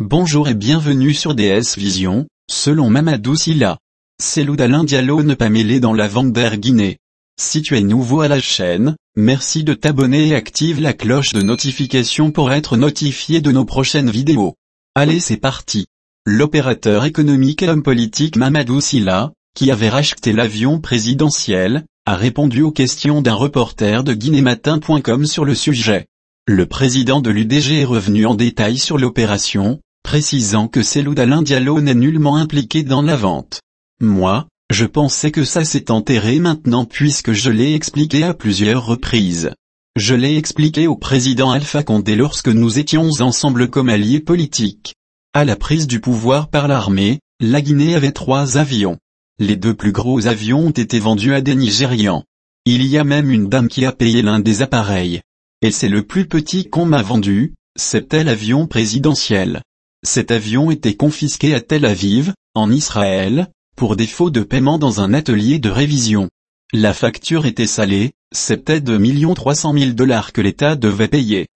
Bonjour et bienvenue sur DS Vision, selon Mamadou Silla. C'est Loudalin Diallo ne pas mêler dans la d'air Guinée. Si tu es nouveau à la chaîne, merci de t'abonner et active la cloche de notification pour être notifié de nos prochaines vidéos. Allez c'est parti. L'opérateur économique et homme politique Mamadou Silla, qui avait racheté l'avion présidentiel, a répondu aux questions d'un reporter de guinématin.com sur le sujet. Le président de l'UDG est revenu en détail sur l'opération, précisant que c'est Diallo n'est nullement impliqué dans la vente. Moi, je pensais que ça s'est enterré maintenant puisque je l'ai expliqué à plusieurs reprises. Je l'ai expliqué au président Alpha Condé lorsque nous étions ensemble comme alliés politiques. À la prise du pouvoir par l'armée, la Guinée avait trois avions. Les deux plus gros avions ont été vendus à des Nigérians. Il y a même une dame qui a payé l'un des appareils. Et c'est le plus petit qu'on m'a vendu, c'était l'avion présidentiel. Cet avion était confisqué à Tel Aviv, en Israël, pour défaut de paiement dans un atelier de révision. La facture était salée, c'était 2 300 000 dollars que l'État devait payer.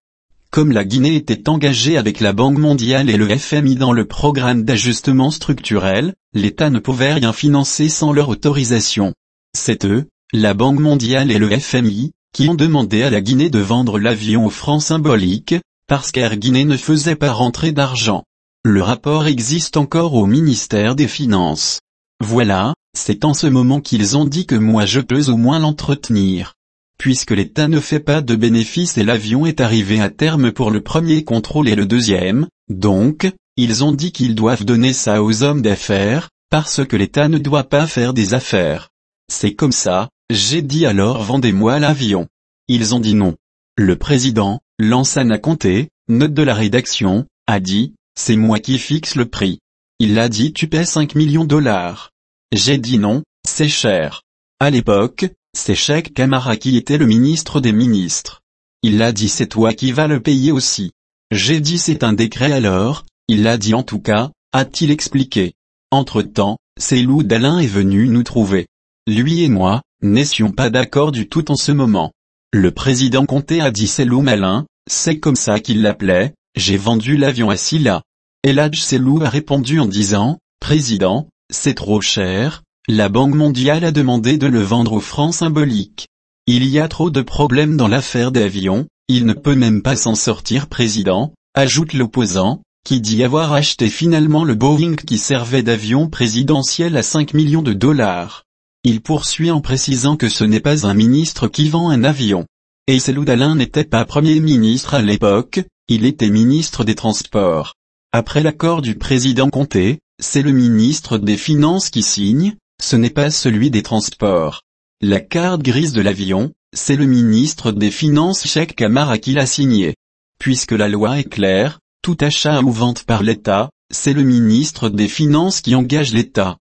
Comme la Guinée était engagée avec la Banque mondiale et le FMI dans le programme d'ajustement structurel, l'État ne pouvait rien financer sans leur autorisation. C'est eux, la Banque mondiale et le FMI, qui ont demandé à la Guinée de vendre l'avion aux franc symbolique, parce qu'Air Guinée ne faisait pas rentrer d'argent. Le rapport existe encore au ministère des Finances. Voilà, c'est en ce moment qu'ils ont dit que moi je peux au moins l'entretenir. Puisque l'État ne fait pas de bénéfices et l'avion est arrivé à terme pour le premier contrôle et le deuxième, donc, ils ont dit qu'ils doivent donner ça aux hommes d'affaires, parce que l'État ne doit pas faire des affaires. C'est comme ça, j'ai dit alors vendez-moi l'avion. Ils ont dit non. Le président, Lansana compté, note de la rédaction, a dit, c'est moi qui fixe le prix. Il a dit tu paies 5 millions de dollars. J'ai dit non, c'est cher. À l'époque, c'est Sheikh Kamara qui était le ministre des ministres. Il a dit c'est toi qui vas le payer aussi. J'ai dit c'est un décret alors, il l'a dit en tout cas, a-t-il expliqué. Entre-temps, Lou Dalin est venu nous trouver. Lui et moi, n'étions pas d'accord du tout en ce moment. Le président Comté a dit loup Malin, c'est comme ça qu'il l'appelait, j'ai vendu l'avion à Silla. Eladj Selou a répondu en disant, Président, c'est trop cher, la Banque mondiale a demandé de le vendre au franc symbolique. Il y a trop de problèmes dans l'affaire d'avion, il ne peut même pas s'en sortir président, ajoute l'opposant, qui dit avoir acheté finalement le Boeing qui servait d'avion présidentiel à 5 millions de dollars. Il poursuit en précisant que ce n'est pas un ministre qui vend un avion. Et d'alain n'était pas Premier ministre à l'époque, il était ministre des Transports. Après l'accord du président Comté, c'est le ministre des Finances qui signe, ce n'est pas celui des Transports. La carte grise de l'avion, c'est le ministre des Finances Cheikh Kamara qui l'a signé. Puisque la loi est claire, tout achat ou vente par l'État, c'est le ministre des Finances qui engage l'État.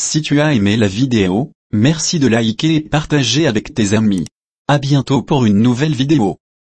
Si tu as aimé la vidéo, merci de liker et partager avec tes amis. À bientôt pour une nouvelle vidéo.